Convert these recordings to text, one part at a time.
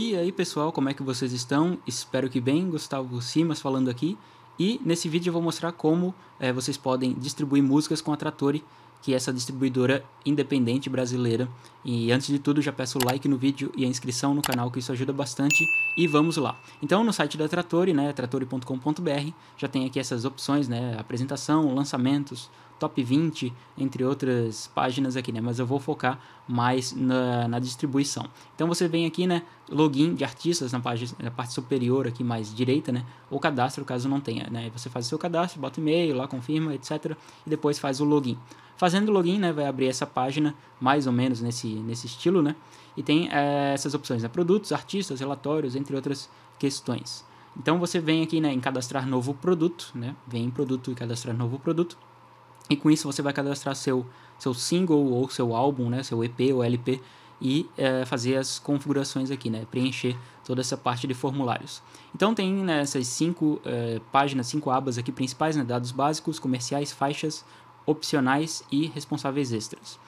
E aí pessoal, como é que vocês estão? Espero que bem, Gustavo Simas falando aqui. E nesse vídeo eu vou mostrar como é, vocês podem distribuir músicas com a Trattori que é essa distribuidora independente brasileira. E antes de tudo, já peço o like no vídeo e a inscrição no canal, que isso ajuda bastante. E vamos lá. Então, no site da Trattori, né, trattori.com.br, já tem aqui essas opções, né, apresentação, lançamentos, top 20, entre outras páginas aqui, né, mas eu vou focar mais na, na distribuição. Então, você vem aqui, né, login de artistas na, página, na parte superior aqui mais direita, né, ou cadastro, caso não tenha, né, você faz o seu cadastro, bota e-mail lá, confirma, etc, e depois faz o login. Fazendo login, né, vai abrir essa página, mais ou menos nesse, nesse estilo, né? E tem é, essas opções, né? Produtos, artistas, relatórios, entre outras questões. Então você vem aqui né, em cadastrar novo produto, né? Vem em produto e cadastrar novo produto. E com isso você vai cadastrar seu, seu single ou seu álbum, né? Seu EP ou LP e é, fazer as configurações aqui, né? Preencher toda essa parte de formulários. Então tem né, essas cinco é, páginas, cinco abas aqui principais, né? Dados básicos, comerciais, faixas, opcionais e responsáveis extras.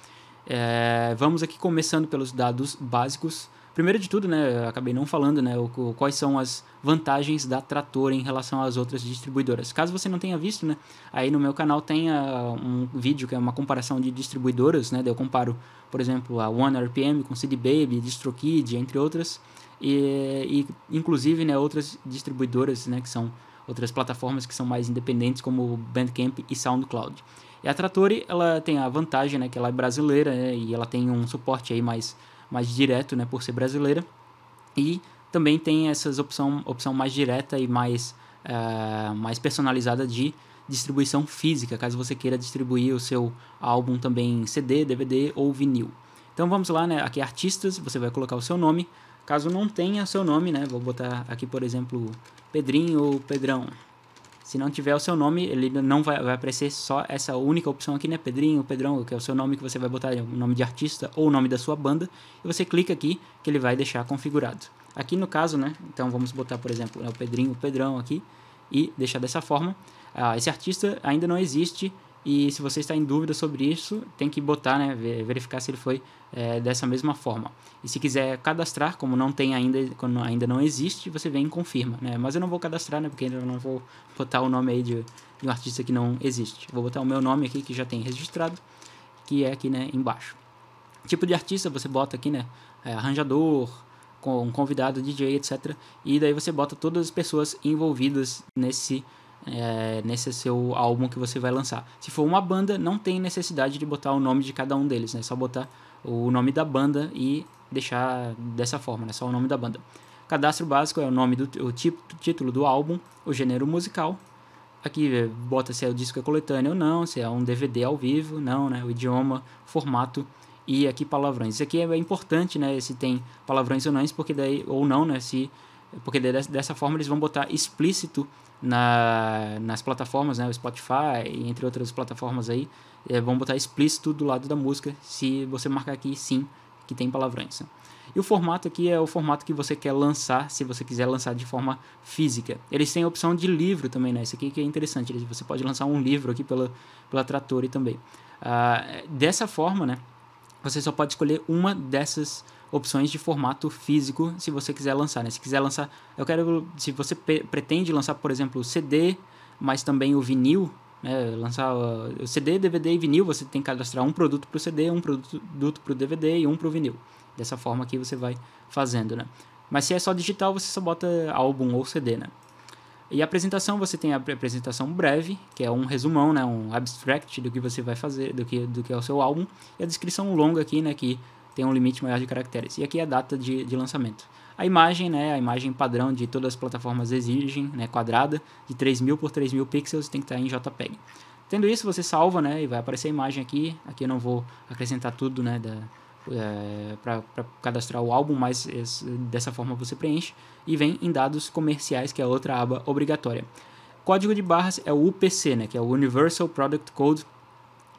É, vamos aqui começando pelos dados básicos. Primeiro de tudo, né, acabei não falando né, o, quais são as vantagens da Trator em relação às outras distribuidoras. Caso você não tenha visto, né, aí no meu canal tem uh, um vídeo que é uma comparação de distribuidoras. Né, eu comparo, por exemplo, a OneRPM com CD Baby, DistroKid, entre outras. E, e inclusive né, outras distribuidoras né, que são outras plataformas que são mais independentes como Bandcamp e SoundCloud. E a Trattori, ela tem a vantagem, né, que ela é brasileira né, e ela tem um suporte aí mais, mais direto, né, por ser brasileira. E também tem essas opção, opção mais direta e mais, uh, mais personalizada de distribuição física, caso você queira distribuir o seu álbum também em CD, DVD ou vinil. Então vamos lá, né? Aqui artistas, você vai colocar o seu nome. Caso não tenha seu nome, né? Vou botar aqui, por exemplo, Pedrinho ou Pedrão. Se não tiver o seu nome, ele não vai, vai aparecer só essa única opção aqui, né? Pedrinho, Pedrão, que é o seu nome que você vai botar, o nome de artista ou o nome da sua banda. E você clica aqui que ele vai deixar configurado. Aqui no caso, né? Então vamos botar, por exemplo, né, o Pedrinho, o Pedrão aqui e deixar dessa forma. Ah, esse artista ainda não existe e se você está em dúvida sobre isso, tem que botar, né? Verificar se ele foi é, dessa mesma forma. E se quiser cadastrar, como não tem ainda, quando ainda não existe, você vem e confirma, né? Mas eu não vou cadastrar, né? Porque ainda não vou botar o nome aí de, de um artista que não existe. Vou botar o meu nome aqui que já tem registrado, que é aqui, né, embaixo. Tipo de artista você bota aqui, né? É, arranjador, com um convidado, DJ, etc. E daí você bota todas as pessoas envolvidas nesse é, nesse seu álbum que você vai lançar. Se for uma banda, não tem necessidade de botar o nome de cada um deles, né? Só botar o nome da banda e deixar dessa forma, né? Só o nome da banda. Cadastro básico é o nome do o título do álbum, o gênero musical. Aqui é, bota se é o disco é coletâneo ou não, se é um DVD ao vivo, não, né? O idioma, formato e aqui palavrões. Isso aqui é, é importante, né? Se tem palavrões ou não, porque daí ou não, né? Se porque dessa forma eles vão botar explícito na, nas plataformas, né, o Spotify, e entre outras plataformas aí, é, vão botar explícito do lado da música, se você marcar aqui sim, que tem palavrões. Né? E o formato aqui é o formato que você quer lançar, se você quiser lançar de forma física. Eles têm a opção de livro também, né? Isso aqui que é interessante, você pode lançar um livro aqui pela, pela Trattori também. Ah, dessa forma, né, você só pode escolher uma dessas opções de formato físico se você quiser lançar. Né? Se quiser lançar, eu quero, se você pretende lançar, por exemplo, o CD, mas também o vinil, né? lançar uh, o CD, DVD e vinil, você tem que cadastrar um produto para o CD, um produto para o DVD e um para o vinil. Dessa forma que você vai fazendo, né? Mas se é só digital, você só bota álbum ou CD, né? E a apresentação, você tem a apresentação breve, que é um resumão, né, um abstract do que você vai fazer, do que, do que é o seu álbum, e a descrição longa aqui, né, que tem um limite maior de caracteres. E aqui é a data de, de lançamento. A imagem, né, a imagem padrão de todas as plataformas exigem, né, quadrada, de 3000 por 3000 pixels, tem que estar em JPEG. Tendo isso, você salva, né, e vai aparecer a imagem aqui. Aqui eu não vou acrescentar tudo, né, da, é, para cadastrar o álbum, mas esse, dessa forma você preenche e vem em dados comerciais, que é outra aba obrigatória. Código de barras é o UPC, né, que é o Universal Product Code,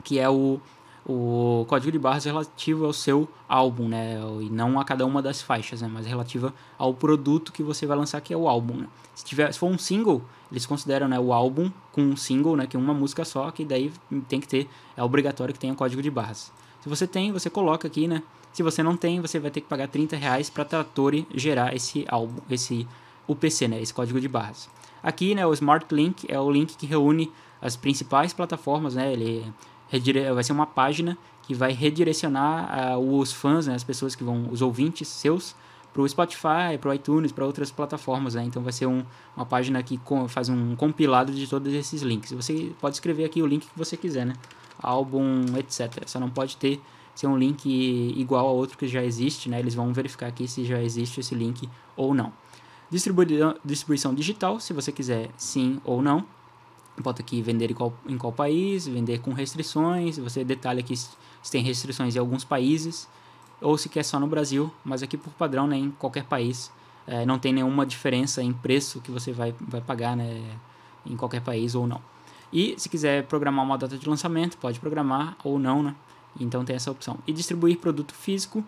que é o o código de barras é relativo ao seu álbum, né? E não a cada uma das faixas, né? Mas relativa ao produto que você vai lançar, que é o álbum, né? Se, tiver, se for um single, eles consideram né, o álbum com um single, né? Que é uma música só, que daí tem que ter, é obrigatório que tenha código de barras. Se você tem, você coloca aqui, né? Se você não tem, você vai ter que pagar 30 reais para a gerar esse álbum, esse UPC, né? Esse código de barras. Aqui, né, o Smart Link é o link que reúne as principais plataformas, né? Ele é redire... vai ser uma página que vai redirecionar uh, os fãs, né, as pessoas que vão, os ouvintes seus, para o Spotify, para o iTunes, para outras plataformas. Né? Então vai ser um, uma página que com, faz um compilado de todos esses links. Você pode escrever aqui o link que você quiser, né? Álbum, etc. Só não pode ter ser um link igual a outro que já existe, né? Eles vão verificar aqui se já existe esse link ou não. Distribuição, distribuição digital, se você quiser sim ou não bota aqui vender em qual, em qual país, vender com restrições, você detalha que se tem restrições em alguns países, ou se quer só no Brasil, mas aqui por padrão, né, em qualquer país, é, não tem nenhuma diferença em preço que você vai, vai pagar né, em qualquer país ou não. E se quiser programar uma data de lançamento, pode programar ou não, né? Então tem essa opção. E distribuir produto físico,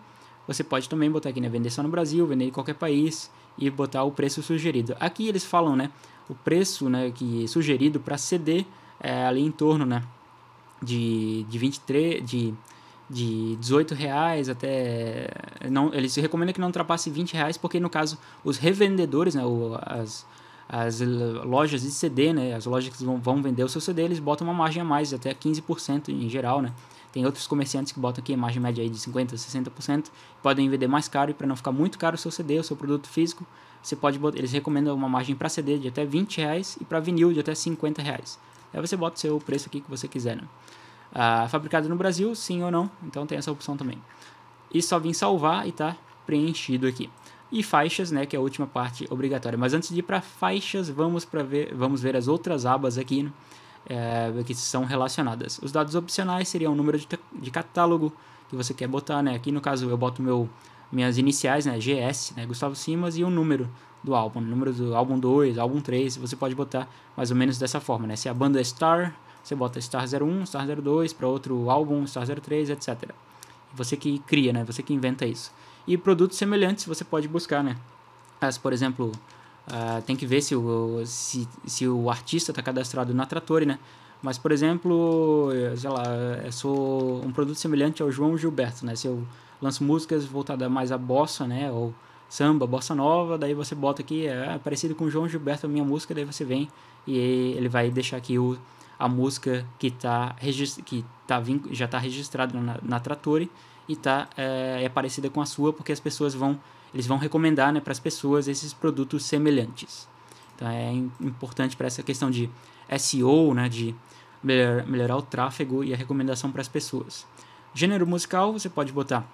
você pode também botar aqui, né? Vender só no Brasil, vender em qualquer país e botar o preço sugerido. Aqui eles falam, né? O preço, né? Que é sugerido para CD é ali em torno, né? De, de 23, de, de 18 reais até não, eles recomendam que não ultrapasse 20 reais porque no caso os revendedores, né? O, as as lojas de CD, né, as lojas que vão, vão vender o seu CD, eles botam uma margem a mais, até 15% em geral, né, tem outros comerciantes que botam aqui a margem média aí de 50%, 60%, podem vender mais caro e para não ficar muito caro o seu CD, o seu produto físico, você pode botar, eles recomendam uma margem para CD de até 20 reais e para vinil de até 50 reais. Aí você bota o seu preço aqui que você quiser. Né? Ah, fabricado no Brasil, sim ou não, então tem essa opção também. E só vim salvar e tá preenchido aqui. E faixas, né, que é a última parte obrigatória. Mas antes de ir para faixas, vamos, pra ver, vamos ver as outras abas aqui. Né? é, que são relacionadas. Os dados opcionais seriam o número de, de catálogo que você quer botar, né? Aqui no caso eu boto meu, minhas iniciais, né? GS, né? Gustavo Simas e o número do álbum, número do álbum 2, álbum 3, você pode botar mais ou menos dessa forma, né? Se a banda é Star, você bota Star 01, Star 02 para outro álbum, Star 03, etc. Você que cria, né? Você que inventa isso. E produtos semelhantes você pode buscar, né? As, por exemplo, Uh, tem que ver se o, se, se o artista está cadastrado na Trattori, né? Mas, por exemplo, sei lá, eu sou um produto semelhante ao João Gilberto, né? Se eu lanço músicas voltadas mais à bossa, né? Ou samba, bossa nova, daí você bota aqui, é, é parecido com o João Gilberto a minha música, daí você vem e ele vai deixar aqui o, a música que, tá, que tá já está registrada na, na Trattori e tá, é, é parecida com a sua, porque as pessoas vão eles vão recomendar né, para as pessoas esses produtos semelhantes. Então é importante para essa questão de SEO, né, de melhor, melhorar o tráfego e a recomendação para as pessoas. Gênero musical, você pode botar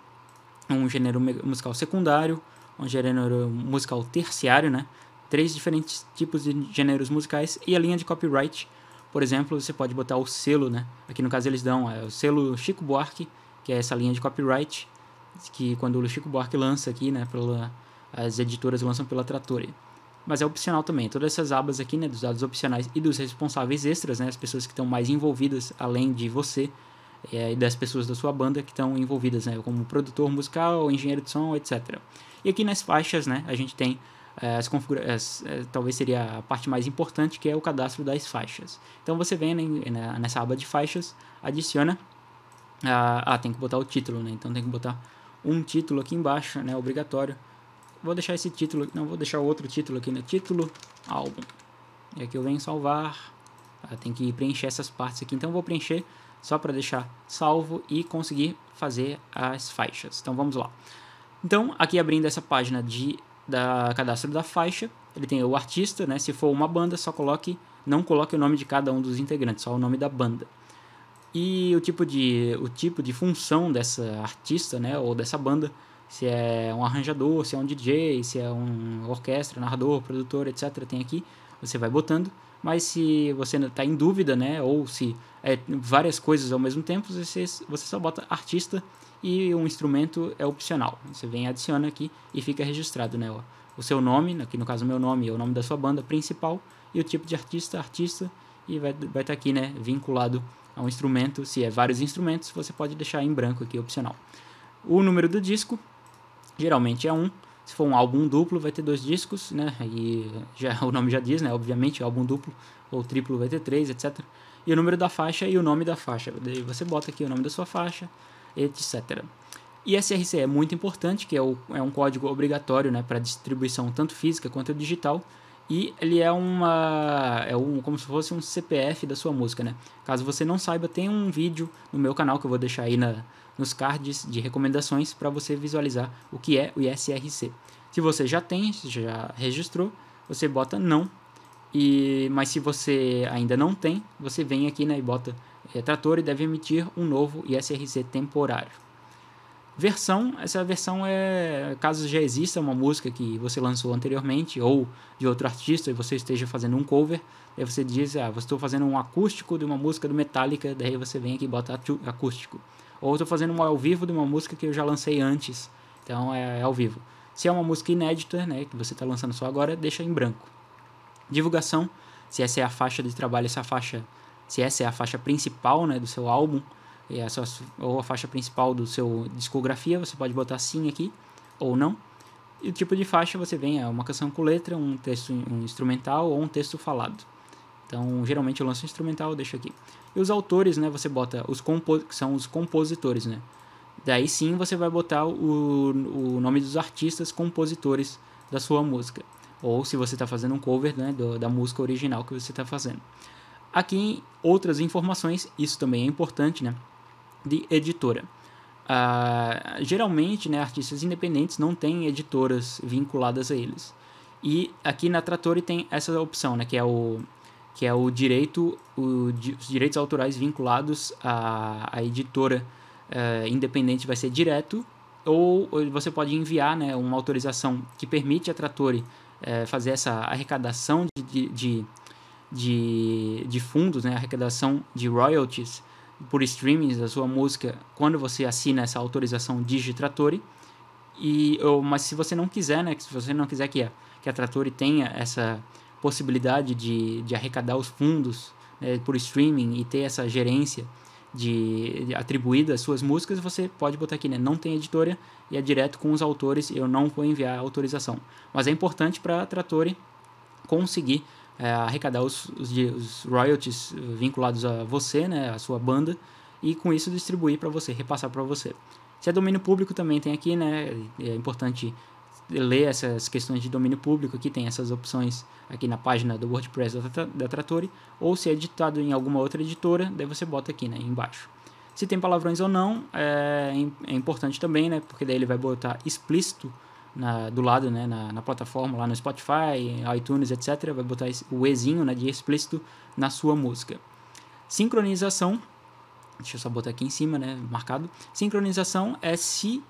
um gênero musical secundário, um gênero musical terciário, né? Três diferentes tipos de gêneros musicais e a linha de copyright. Por exemplo, você pode botar o selo, né? Aqui no caso eles dão é, o selo Chico Buarque, que é essa linha de copyright, que quando o Chico Buarque lança aqui, né, pela, as editoras lançam pela Trattoria. Mas é opcional também. Todas essas abas aqui, né, dos dados opcionais e dos responsáveis extras, né, as pessoas que estão mais envolvidas além de você é, e das pessoas da sua banda que estão envolvidas, né, como produtor musical, engenheiro de som, etc. E aqui nas faixas, né, a gente tem eh, as configurações, eh, talvez seria a parte mais importante, que é o cadastro das faixas. Então você vem né, né, nessa aba de faixas, adiciona, ah, ah, tem que botar o título, né? Então tem que botar um título aqui embaixo, né, obrigatório. Vou deixar esse título, não, vou deixar outro título aqui, né, título, álbum. É e aqui eu venho salvar, tá, tem que preencher essas partes aqui, então vou preencher só para deixar salvo e conseguir fazer as faixas. Então vamos lá. Então aqui abrindo essa página de da cadastro da faixa, ele tem o artista, né? Se for uma banda, só coloque, não coloque o nome de cada um dos integrantes, só o nome da banda e o tipo de, o tipo de função dessa artista né, ou dessa banda, se é um arranjador, se é um DJ, se é um orquestra, narrador, produtor, etc. Tem aqui, você vai botando. Mas se você está em dúvida, né, ou se é várias coisas ao mesmo tempo, você, você só bota artista e o instrumento é opcional. Você vem adiciona aqui e fica registrado, né, o seu nome, aqui no caso meu nome é o nome da sua banda principal e o tipo de artista, artista e vai estar vai tá aqui, né, vinculado é um instrumento, se é vários instrumentos, você pode deixar em branco aqui, opcional. O número do disco, geralmente é Um. Se for um álbum duplo, vai ter dois discos, né? E já, o nome já diz, né? Obviamente, álbum duplo ou triplo vai ter três, etc. E o número da faixa e o nome da faixa. Daí você bota aqui o nome da sua faixa, etc. E SRC é muito importante, que é, o, é um código obrigatório né, para distribuição tanto física quanto digital. E ele é uma. É um, como se fosse um CPF da sua música, né? Caso você não saiba, tem um vídeo no meu canal que eu vou deixar aí na, nos cards de recomendações para você visualizar o que é o ISRC. Se você já tem, já registrou, você bota não. E, mas se você ainda não tem, você vem aqui né, e bota é, trator e deve emitir um novo ISRC temporário. Versão, essa versão é caso já exista uma música que você lançou anteriormente ou de outro artista e você esteja fazendo um cover, aí você diz, ah, estou fazendo um acústico de uma música do Metallica, daí você vem aqui e bota acústico. Ou estou fazendo um ao vivo de uma música que eu já lancei antes, então é, é ao vivo. Se é uma música inédita, né, que você está lançando só agora, deixa em branco. Divulgação, se essa é a faixa de trabalho, essa faixa, se essa é a faixa principal, né, do seu álbum, e a é sua, ou a faixa principal do seu discografia, você pode botar sim aqui ou não. E o tipo de faixa você vem é uma canção com letra, um texto um instrumental ou um texto falado. Então, geralmente eu lanço instrumental, eu deixo aqui. E os autores, né, você bota os compo são os compositores, né? Daí sim você vai botar o, o nome dos artistas compositores da sua música. Ou se você está fazendo um cover né, do, da música original que você está fazendo. Aqui outras informações, isso também é importante, né? de editora. Ah, geralmente, né, artistas independentes não têm editoras vinculadas a eles. E aqui na Trattori tem essa opção, né, que é o que é o direito, o, os direitos autorais vinculados à, à editora uh, independente vai ser direto, ou, você pode enviar né, uma autorização que permite a Trattori uh, fazer essa arrecadação de, de, de, de, de fundos, né, arrecadação de royalties por streamings a sua música quando você assina essa autorização Digitrattori. E, ou, mas se você não quiser, né, se você não quiser que a, que a Trattori tenha essa possibilidade de, de arrecadar os fundos né, por streaming e ter essa gerência de, de atribuída às suas músicas, você pode botar aqui, né, não tem editora e é direto com os autores, eu não vou enviar a autorização. Mas é importante para a Trattori conseguir é, arrecadar os, os, os, royalties vinculados a você, né, a sua banda, e com isso distribuir para você, repassar para você. Se é domínio público também tem aqui, né, é importante ler essas questões de domínio público, aqui tem essas opções aqui na página do WordPress da, da Trattori, ou se é editado em alguma outra editora, daí você bota aqui né, embaixo. Se tem palavrões ou não, é, é importante também, né, porque daí ele vai botar explícito na, do lado, né, na, na, plataforma, lá no Spotify, iTunes, etc. Vai botar o Ezinho né, de explícito na sua música. Sincronização, deixa eu só botar aqui em cima, né, marcado. Sincronização é se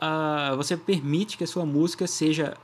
uh, você permite que a sua música seja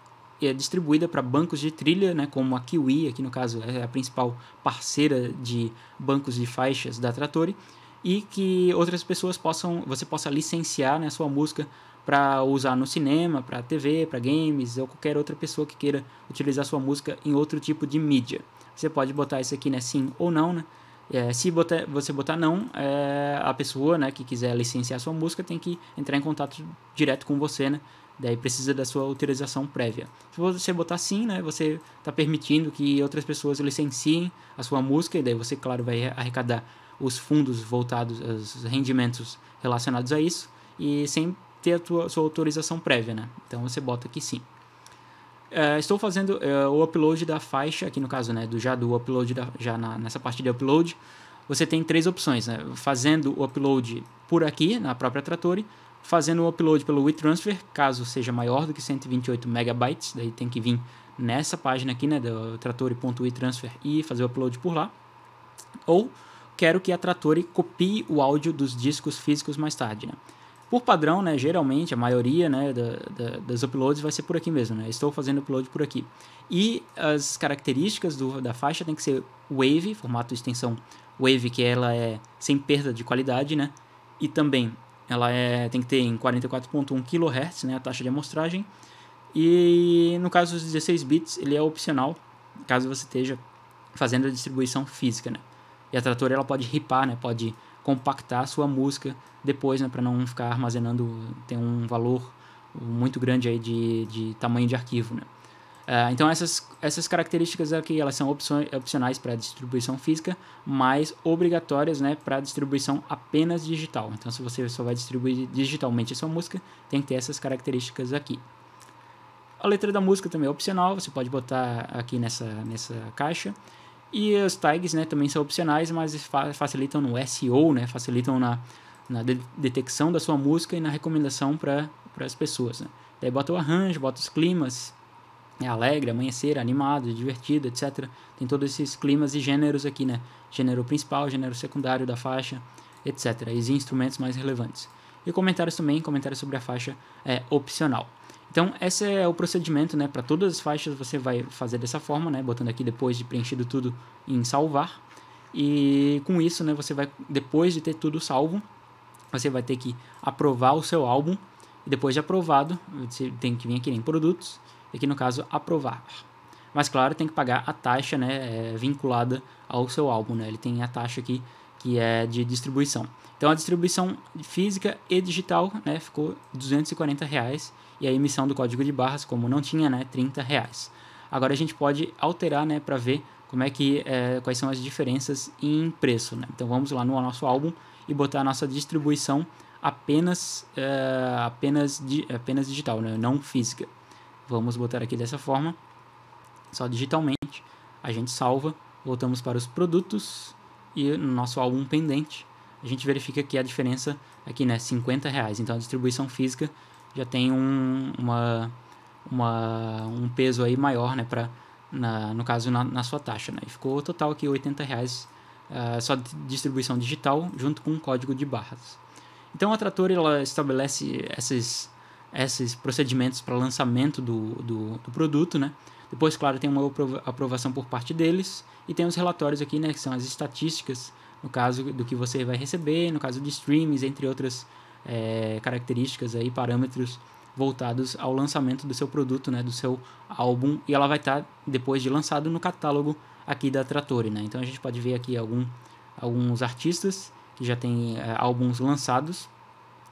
é distribuída para bancos de trilha, né, como a Kiwi, aqui no caso é a principal parceira de bancos de faixas da Trattori, e que outras pessoas possam, você possa licenciar né, a sua música para usar no cinema, para TV, para games ou qualquer outra pessoa que queira utilizar sua música em outro tipo de mídia. Você pode botar isso aqui, né, sim ou não, né? É, se botar, você botar não, é, a pessoa né, que quiser licenciar sua música tem que entrar em contato direto com você, né? Daí precisa da sua autorização prévia. Se você botar sim, né, você está permitindo que outras pessoas licenciem a sua música, e daí você, claro, vai arrecadar os fundos voltados, os rendimentos relacionados a isso, e sem ter a tua, sua autorização prévia, né? Então você bota aqui sim. Uh, estou fazendo uh, o upload da faixa, aqui no caso, né, do, já do upload, da, já na, nessa parte de upload, você tem três opções, né? Fazendo o upload por aqui, na própria Trattori, fazendo o upload pelo WeTransfer, caso seja maior do que 128 megabytes, daí tem que vir nessa página aqui, né, do trattori.wetransfer e fazer o upload por lá. Ou quero que a Trattori copie o áudio dos discos físicos mais tarde, né? Por padrão, né, geralmente, a maioria né, da, da, das uploads vai ser por aqui mesmo. Né? Estou fazendo upload por aqui. E as características do, da faixa tem que ser Wave, formato de extensão Wave, que ela é sem perda de qualidade, né? E também ela é, tem que ter em 44.1 kHz né, a taxa de amostragem. E no caso dos 16 bits, ele é opcional, caso você esteja fazendo a distribuição física, né? E a trator ela pode ripar, né? Pode compactar a sua música depois, né, para não ficar armazenando, tem um valor muito grande aí de, de tamanho de arquivo, né. Uh, então essas, essas características aqui elas são opções, opcionais para distribuição física, mas obrigatórias né, para distribuição apenas digital. Então se você só vai distribuir digitalmente a sua música, tem que ter essas características aqui. A letra da música também é opcional, você pode botar aqui nessa, nessa caixa. E os tags né, também são opcionais, mas facilitam no SEO, né, facilitam na, na de detecção da sua música e na recomendação para as pessoas. Né. Daí bota o arranjo, bota os climas, é alegre, amanhecer, animado, divertido, etc. Tem todos esses climas e gêneros aqui, né? Gênero principal, gênero secundário da faixa, etc. E os instrumentos mais relevantes. E comentários também, comentários sobre a faixa é opcional. Então, esse é o procedimento, né? Para todas as faixas você vai fazer dessa forma, né? Botando aqui depois de preenchido tudo em salvar. E com isso, né, você vai depois de ter tudo salvo, você vai ter que aprovar o seu álbum. E depois de aprovado, você tem que vir aqui em produtos, e aqui no caso aprovar. Mas claro, tem que pagar a taxa, né, é, vinculada ao seu álbum, né? Ele tem a taxa aqui que é de distribuição. Então a distribuição física e digital, né, ficou 240 reais e a emissão do código de barras, como não tinha, né, 30 reais. Agora a gente pode alterar, né, para ver como é que é, quais são as diferenças em preço, né? Então vamos lá no nosso álbum e botar a nossa distribuição apenas é, apenas di, apenas digital, né? não física. Vamos botar aqui dessa forma, só digitalmente. A gente salva, voltamos para os produtos e no nosso álbum pendente a gente verifica que a diferença aqui né 50 reais. Então a distribuição física já tem um, uma, uma, um peso aí maior, né, pra, na, no caso, na, na sua taxa. Né? E ficou total aqui R$ 80, reais, uh, só distribuição digital, junto com um código de barras. Então a Trator ela estabelece esses, esses procedimentos para lançamento do, do, do, produto, né? Depois, claro, tem uma aprovação por parte deles e tem os relatórios aqui, né, que são as estatísticas, no caso do que você vai receber, no caso de streams, entre outras é, características aí, parâmetros voltados ao lançamento do seu produto, né, do seu álbum, e ela vai estar tá, depois de lançado no catálogo aqui da Trattori, né? Então a gente pode ver aqui algum, alguns artistas que já têm é, álbuns lançados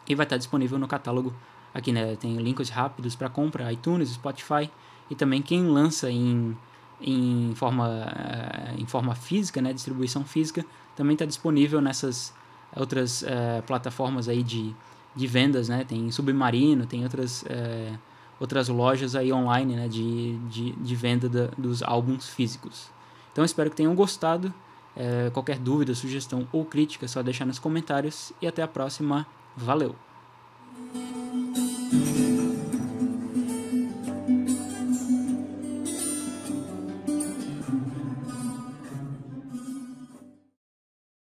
e vai estar tá disponível no catálogo aqui, né? Tem links rápidos para compra, iTunes, Spotify e também quem lança em em forma, é, em forma física, né, distribuição física, também está disponível nessas outras é, plataformas aí de, de vendas, né? Tem Submarino, tem outras, é, outras lojas aí online né? de, de, de venda da, dos álbuns físicos. Então espero que tenham gostado. É, qualquer dúvida, sugestão ou crítica, é só deixar nos comentários. E até a próxima. Valeu!